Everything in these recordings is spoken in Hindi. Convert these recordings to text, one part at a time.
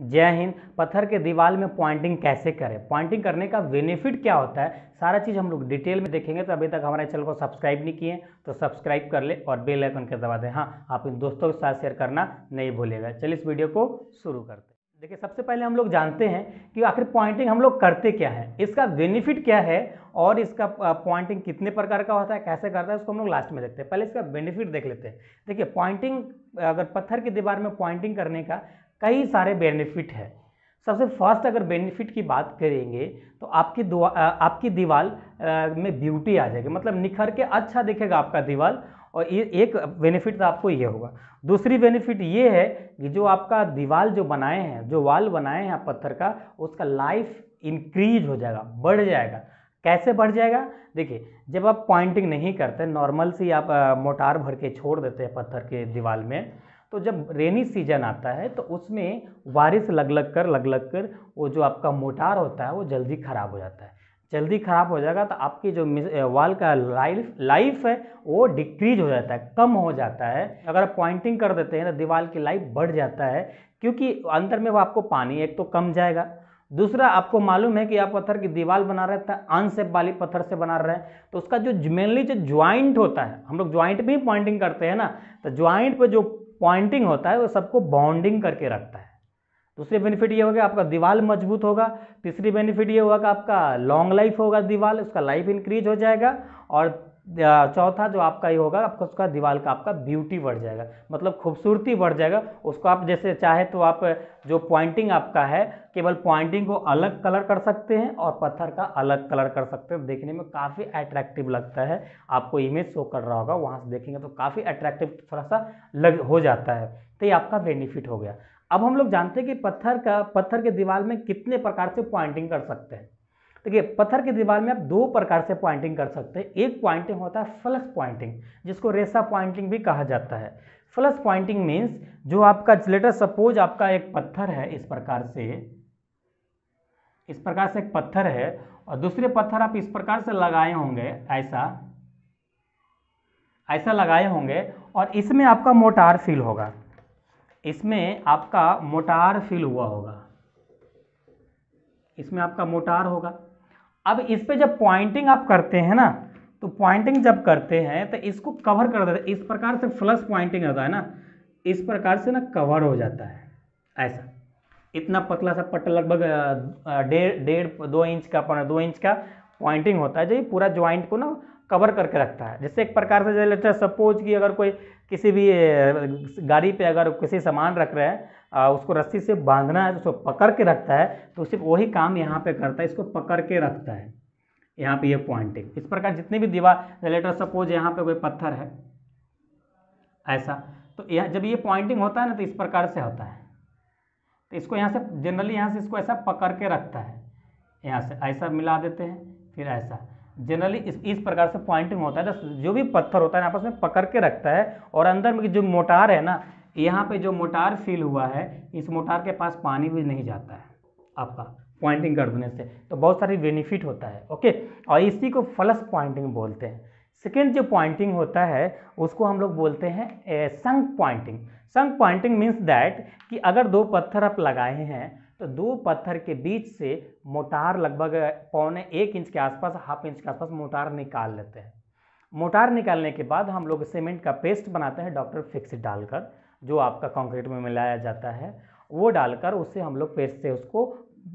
जय हिंद पत्थर के दीवार में पॉइंटिंग कैसे करें पॉइंटिंग करने का बेनिफिट क्या होता है सारा चीज़ हम लोग डिटेल में देखेंगे तो अभी तक हमारे चैनल को सब्सक्राइब नहीं किए तो सब्सक्राइब कर ले और बेल आइकन के दबा दें हाँ आप इन दोस्तों के साथ शेयर करना नहीं भूलेगा चलिए इस वीडियो को शुरू करते हैं देखिए सबसे पहले हम लोग जानते हैं कि आखिर पॉइंटिंग हम लोग करते क्या है इसका बेनिफिट क्या है और इसका पॉइंटिंग कितने प्रकार का होता है कैसे करता है उसको हम लोग लास्ट में देखते हैं पहले इसका बेनिफिट देख लेते हैं देखिए पॉइंटिंग अगर पत्थर की दीवार में पॉइंटिंग करने का कई सारे बेनिफिट है सबसे फर्स्ट अगर बेनिफिट की बात करेंगे तो आपकी आपकी दीवार में ब्यूटी आ जाएगी मतलब निखर के अच्छा दिखेगा आपका दीवार और ये एक बेनिफिट तो आपको ये होगा दूसरी बेनिफिट ये है कि जो आपका दीवार जो बनाए हैं जो वाल बनाए हैं आप पत्थर का उसका लाइफ इंक्रीज हो जाएगा बढ़ जाएगा कैसे बढ़ जाएगा देखिए जब आप पॉइंटिंग नहीं करते नॉर्मल सी आप मोटार भर के छोड़ देते हैं पत्थर के दीवार में तो जब रेनी सीजन आता है तो उसमें बारिश लग लग कर लग लग कर वो जो आपका मोटार होता है वो जल्दी ख़राब हो जाता है जल्दी ख़राब हो जाएगा तो आपकी जो वाल का लाइफ लाइफ है वो डिक्रीज हो जाता है कम हो जाता है अगर आप पॉइंटिंग कर देते हैं तो दीवार की लाइफ बढ़ जाता है क्योंकि अंदर में वो आपको पानी एक तो कम जाएगा दूसरा आपको मालूम है कि आप पत्थर की दीवार बना रहे थे तो अनसेप वाली पत्थर से बना रहे हैं तो उसका जो मेनली जो ज्वाइंट होता है हम लोग ज्वाइंट भी पॉइंटिंग करते हैं ना तो ज्वाइंट पर जो पॉइंटिंग होता है वो सबको बाउंडिंग करके रखता है दूसरी बेनिफिट ये होगा आपका दीवाल मजबूत होगा तीसरी बेनिफिट ये होगा कि आपका लॉन्ग लाइफ होगा दीवाल उसका लाइफ इंक्रीज हो जाएगा और चौथा जो आपका ये होगा आपका उसका दीवार का आपका ब्यूटी बढ़ जाएगा मतलब खूबसूरती बढ़ जाएगा उसको आप जैसे चाहे तो आप जो पॉइंटिंग आपका है केवल पॉइंटिंग को अलग कलर कर सकते हैं और पत्थर का अलग कलर कर सकते हैं देखने में काफ़ी अट्रैक्टिव लगता है आपको इमेज शो कर रहा होगा वहाँ से देखेंगे तो काफ़ी अट्रैक्टिव थोड़ा सा लग हो जाता है तो ये आपका बेनिफिट हो गया अब हम लोग जानते हैं कि पत्थर का पत्थर के दीवार में कितने प्रकार से पॉइंटिंग कर सकते हैं देखिए पत्थर की दीवार में आप दो प्रकार से पॉइंटिंग कर सकते हैं एक पॉइंटिंग होता है फ्लस पॉइंटिंग जिसको रेसा पॉइंटिंग भी कहा जाता है फ्लस पॉइंटिंग मीन्स जो आपका लेटर सपोज आपका एक पत्थर है इस प्रकार से इस प्रकार से एक पत्थर है और दूसरे पत्थर आप इस प्रकार से लगाए होंगे ऐसा ऐसा लगाए होंगे और इसमें आपका मोटार फील होगा इसमें आपका मोटार फील हुआ होगा इसमें आपका मोटार होगा अब इस पर जब पॉइंटिंग आप करते हैं ना तो पॉइंटिंग जब करते हैं तो इसको कवर कर देते इस प्रकार से फ्लस पॉइंटिंग होता है ना इस प्रकार से ना कवर हो जाता है ऐसा इतना पतला सा पट्टा लगभग डेढ़ डेढ़ दो इंच का पड़ा दो इंच का पॉइंटिंग होता है जो ये पूरा ज्वाइंट को ना कवर करके रखता है जिससे एक प्रकार से जैसे लेटर सपोज कि अगर कोई किसी भी गाड़ी पे अगर किसी सामान रख रहे हैं उसको रस्सी से बांधना है तो उसको पकड़ के रखता है तो सिर्फ वही काम यहाँ पे करता है इसको पकड़ के रखता है यहाँ पे ये यह पॉइंटिंग इस प्रकार जितनी भी दीवार लेटर सपोज यहाँ पे कोई पत्थर है ऐसा तो यह जब ये पॉइंटिंग होता है ना तो इस प्रकार से होता है तो इसको यहाँ से जनरली यहाँ से इसको ऐसा पकड़ के रखता है यहाँ से ऐसा मिला देते हैं फिर ऐसा जनरली इस इस प्रकार से पॉइंटिंग होता है जो भी पत्थर होता है आपस में पकड़ के रखता है और अंदर में जो मोटार है ना यहाँ पे जो मोटार फील हुआ है इस मोटार के पास पानी भी नहीं जाता है आपका पॉइंटिंग कर देने से तो बहुत सारी बेनिफिट होता है ओके और इसी को फ्लस पॉइंटिंग बोलते हैं सेकेंड जो पॉइंटिंग होता है उसको हम लोग बोलते हैं संग पॉइंटिंग संग पॉइंटिंग मीन्स दैट कि अगर दो पत्थर आप लगाए हैं तो दो पत्थर के बीच से मोटार लगभग पौने एक इंच के आसपास हाफ इंच के आसपास मोटार निकाल लेते हैं मोटार निकालने के बाद हम लोग सीमेंट का पेस्ट बनाते हैं डॉक्टर फिक्स डालकर जो आपका कंक्रीट में मिलाया जाता है वो डालकर उससे हम लोग पेस्ट से उसको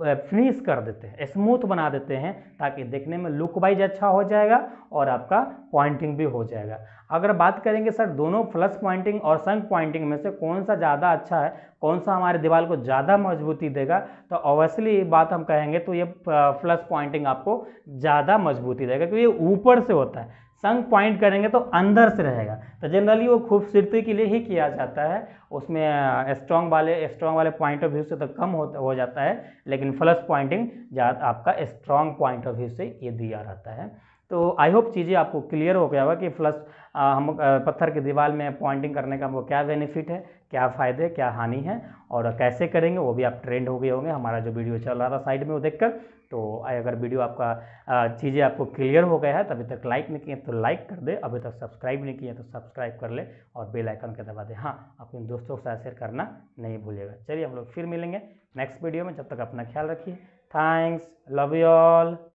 फिनिश कर देते हैं स्मूथ बना देते हैं ताकि देखने में लुक वाइज अच्छा हो जाएगा और आपका पॉइंटिंग भी हो जाएगा अगर बात करेंगे सर दोनों फ्लस पॉइंटिंग और संग पॉइंटिंग में से कौन सा ज़्यादा अच्छा है कौन सा हमारे दीवार को ज़्यादा मजबूती देगा तो ऑब्वियसली बात हम कहेंगे तो ये फ्लस पॉइंटिंग आपको ज़्यादा मजबूती देगा क्योंकि ये ऊपर से होता है संग पॉइंट करेंगे तो अंदर से रहेगा तो जनरली वो खूबसूरती के लिए ही किया जाता है उसमें स्ट्रॉन्ग वाले स्ट्रॉन्ग वाले पॉइंट ऑफ व्यू से तो कम हो, हो जाता है लेकिन फ्लस पॉइंटिंग ज्यादा आपका स्ट्रॉन्ग पॉइंट ऑफ व्यू से ये दिया रहता है तो आई होप चीज़ें आपको क्लियर हो गया होगा कि फ्लस हम पत्थर की दीवार में पॉइंटिंग करने का वो क्या बेनिफिट है क्या फ़ायदे क्या हानि है और कैसे करेंगे वो भी आप ट्रेंड हो गए होंगे हमारा जो वीडियो चल रहा था साइड में वो देखकर तो अगर वीडियो आपका चीज़ें आपको क्लियर हो गया है तभी तक लाइक नहीं किए तो लाइक कर दे अभी तक सब्सक्राइब नहीं किए तो सब्सक्राइब कर ले और बेल आइकन दबा दे हाँ अपने दोस्तों के साथ शेयर करना नहीं भूलिएगा चलिए हम लोग फिर मिलेंगे नेक्स्ट वीडियो में जब तक अपना ख्याल रखिए थैंक्स लव यू ऑल